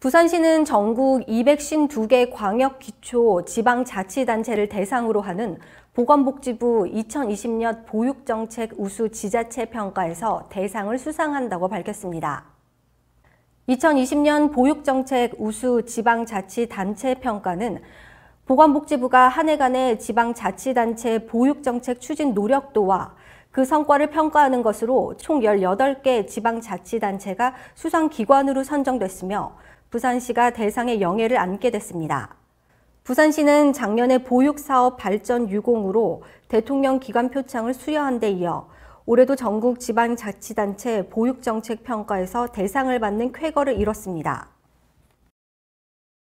부산시는 전국 252개 광역 기초 지방 자치단체를 대상으로 하는 보건복지부 2020년 보육정책 우수 지자체 평가에서 대상을 수상한다고 밝혔습니다. 2020년 보육정책 우수 지방자치단체 평가는 보건복지부가 한 해간의 지방자치단체 보육정책 추진 노력도와 그 성과를 평가하는 것으로 총 18개 지방자치단체가 수상기관으로 선정됐으며 부산시가 대상의 영예를 안게 됐습니다. 부산시는 작년에 보육사업 발전 유공으로 대통령 기관 표창을 수여한 데 이어 올해도 전국 지방자치단체 보육정책평가에서 대상을 받는 쾌거를 이뤘습니다.